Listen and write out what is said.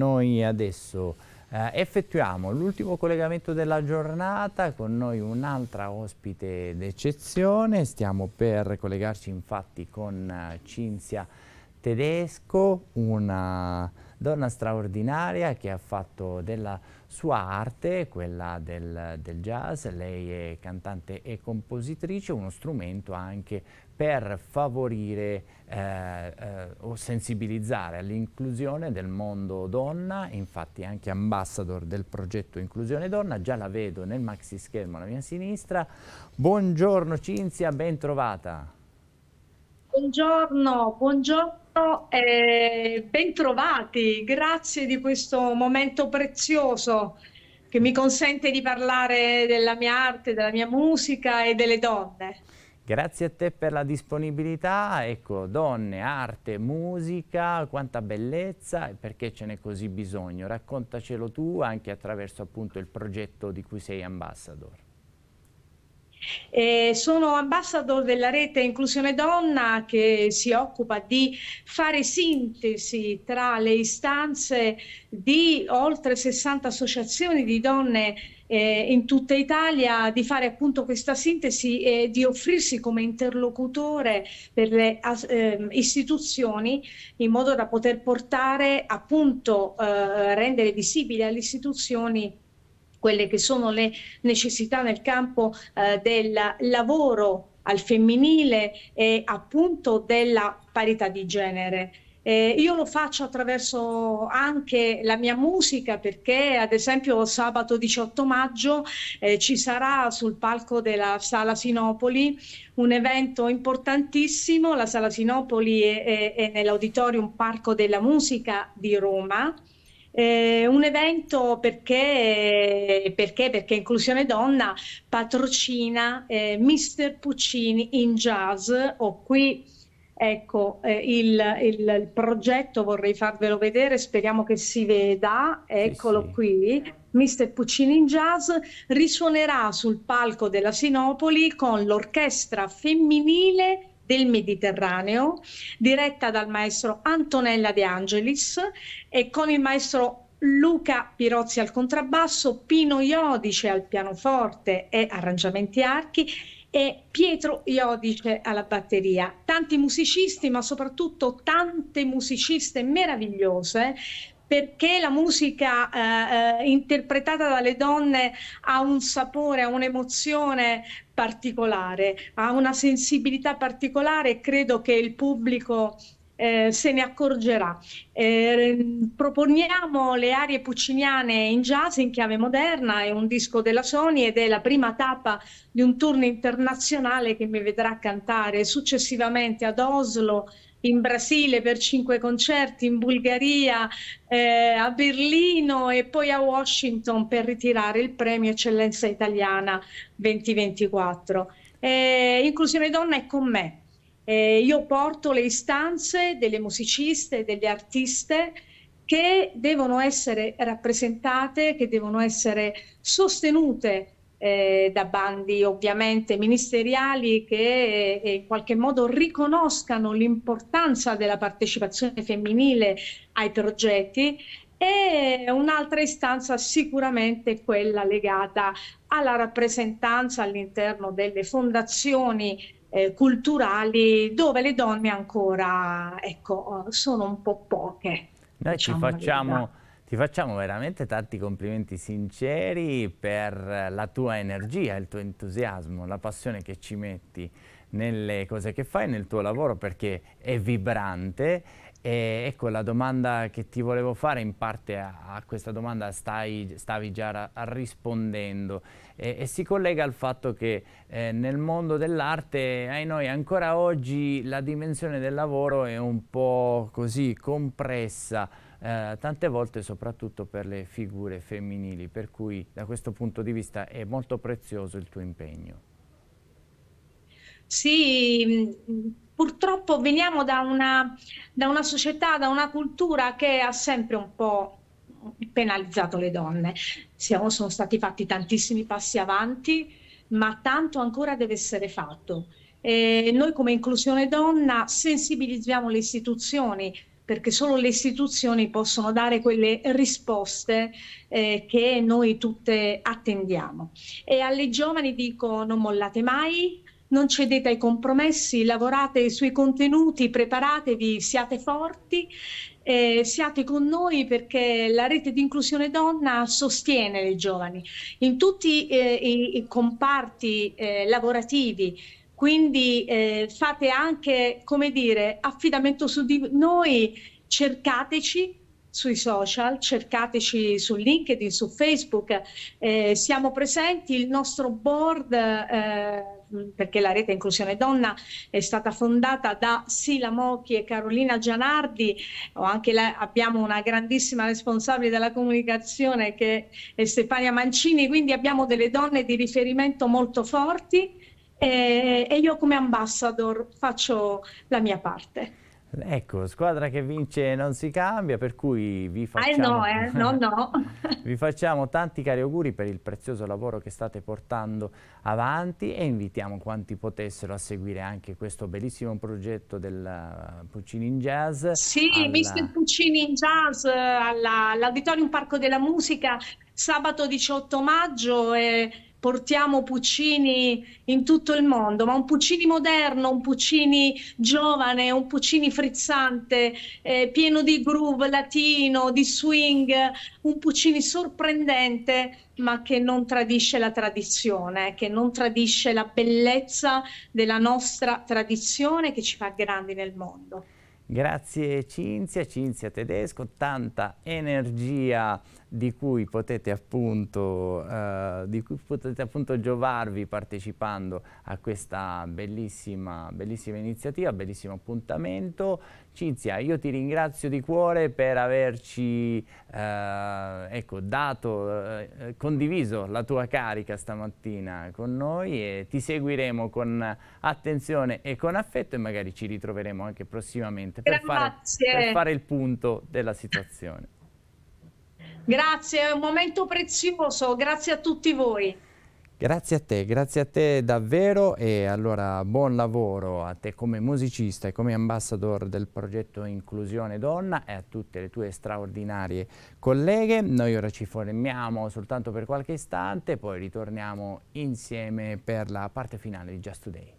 Noi adesso eh, effettuiamo l'ultimo collegamento della giornata, con noi un'altra ospite d'eccezione, stiamo per collegarci infatti con eh, Cinzia Tedesco, una donna straordinaria che ha fatto della sua arte, quella del, del jazz, lei è cantante e compositrice, uno strumento anche per favorire eh, eh, o sensibilizzare all'inclusione del mondo donna, infatti anche ambassador del progetto Inclusione Donna, già la vedo nel maxi schermo alla mia sinistra. Buongiorno Cinzia, ben trovata. Buongiorno, buongiorno e bentrovati. Grazie di questo momento prezioso che mi consente di parlare della mia arte, della mia musica e delle donne. Grazie a te per la disponibilità, ecco, donne, arte, musica, quanta bellezza e perché ce n'è così bisogno. Raccontacelo tu anche attraverso appunto il progetto di cui sei ambassador. Eh, sono ambassador della rete Inclusione Donna che si occupa di fare sintesi tra le istanze di oltre 60 associazioni di donne eh, in tutta Italia, di fare appunto questa sintesi e di offrirsi come interlocutore per le eh, istituzioni in modo da poter portare appunto eh, rendere visibile alle istituzioni quelle che sono le necessità nel campo eh, del lavoro al femminile e appunto della parità di genere. Eh, io lo faccio attraverso anche la mia musica perché ad esempio sabato 18 maggio eh, ci sarà sul palco della Sala Sinopoli un evento importantissimo, la Sala Sinopoli è, è, è nell'auditorium Parco della Musica di Roma eh, un evento perché, perché, perché Inclusione Donna patrocina eh, Mister Puccini in jazz. Ho qui ecco, eh, il, il, il, progetto, vorrei farvelo vedere, speriamo che si veda. Eccolo sì, sì. qui. Mr. Puccini in jazz risuonerà sul palco della Sinopoli con l'orchestra femminile del Mediterraneo, diretta dal maestro Antonella De Angelis e con il maestro Luca Pirozzi al contrabbasso, Pino Iodice al pianoforte e arrangiamenti archi e Pietro Iodice alla batteria. Tanti musicisti, ma soprattutto tante musiciste meravigliose perché la musica eh, eh, interpretata dalle donne ha un sapore, ha un'emozione particolare, ha una sensibilità particolare e credo che il pubblico eh, se ne accorgerà. Eh, proponiamo le arie pucciniane in jazz in chiave moderna, è un disco della Sony ed è la prima tappa di un tour internazionale che mi vedrà cantare successivamente ad Oslo, in Brasile per cinque concerti, in Bulgaria, eh, a Berlino e poi a Washington per ritirare il premio Eccellenza Italiana 2024. Eh, Inclusione Donna è con me. Eh, io porto le istanze delle musiciste e degli artiste che devono essere rappresentate, che devono essere sostenute eh, da bandi ovviamente ministeriali che eh, in qualche modo riconoscano l'importanza della partecipazione femminile ai progetti e un'altra istanza sicuramente quella legata alla rappresentanza all'interno delle fondazioni eh, culturali dove le donne ancora ecco, sono un po' poche. Noi diciamo ci facciamo ti facciamo veramente tanti complimenti sinceri per la tua energia, il tuo entusiasmo, la passione che ci metti nelle cose che fai, nel tuo lavoro perché è vibrante e ecco la domanda che ti volevo fare, in parte a, a questa domanda stai, stavi già ra, rispondendo e, e, si collega al fatto che eh, nel mondo dell'arte, ai noi ancora oggi la dimensione del lavoro è un po' così compressa eh, tante volte soprattutto per le figure femminili, per cui da questo punto di vista è molto prezioso il tuo impegno. Sì, mm, purtroppo veniamo da una, da una società, da una cultura che ha sempre un po' penalizzato le donne. Siamo, sono stati fatti tantissimi passi avanti, ma tanto ancora deve essere fatto. Eh, noi come Inclusione Donna sensibilizziamo le istituzioni perché solo le istituzioni possono dare quelle risposte eh, che noi tutte attendiamo. E alle giovani dico non mollate mai, non cedete ai compromessi, lavorate sui contenuti, preparatevi, siate forti, eh, siate con noi perché la rete di inclusione donna sostiene le giovani in tutti eh, i, i, comparti eh, lavorativi quindi eh, fate anche, come dire, affidamento su di noi, cercateci sui social, cercateci su LinkedIn, su Facebook, eh, siamo presenti, il nostro board... Eh, perché la rete Inclusione Donna è stata fondata da Sila Mocchi e Carolina Gianardi, la, abbiamo una grandissima responsabile della comunicazione che è Stefania Mancini, quindi abbiamo delle donne di riferimento molto forti e, e io come ambassador faccio la mia parte. Ecco, squadra che vince non si cambia, per cui vi eh, facciamo, eh no, eh, no, no. vi facciamo, tanti cari auguri per il prezioso lavoro che state portando avanti e invitiamo quanti potessero a seguire anche questo bellissimo progetto del eh, Puccini in Jazz. Sì, alla... Mister Puccini in Jazz eh, all'Auditorium Parco della Musica sabato 18 maggio. E portiamo Puccini in tutto il mondo, ma un Puccini moderno, un Puccini giovane, un Puccini frizzante, eh, pieno di groove latino, di swing, un Puccini sorprendente, ma che non tradisce la tradizione, che non tradisce la bellezza della nostra tradizione che ci fa grandi nel mondo. Grazie Cinzia, Cinzia Tedesco, tanta energia di cui potete appunto, eh, di cui potete appunto giovarvi partecipando a questa bellissima, bellissima iniziativa, bellissimo appuntamento. Cinzia, io ti ringrazio di cuore per averci eh, ecco, dato, eh, eh condiviso la tua carica stamattina con noi e ti seguiremo con attenzione e con affetto e magari ci ritroveremo anche prossimamente importante per fare, per fare il punto della situazione. Grazie, è un momento prezioso, grazie a tutti voi. Grazie a te, grazie a te davvero e allora buon lavoro a te come musicista e come ambassador del progetto Inclusione Donna e a tutte le tue straordinarie colleghe. Noi ora ci fermiamo soltanto per qualche istante, poi ritorniamo insieme per la parte finale di Just Today.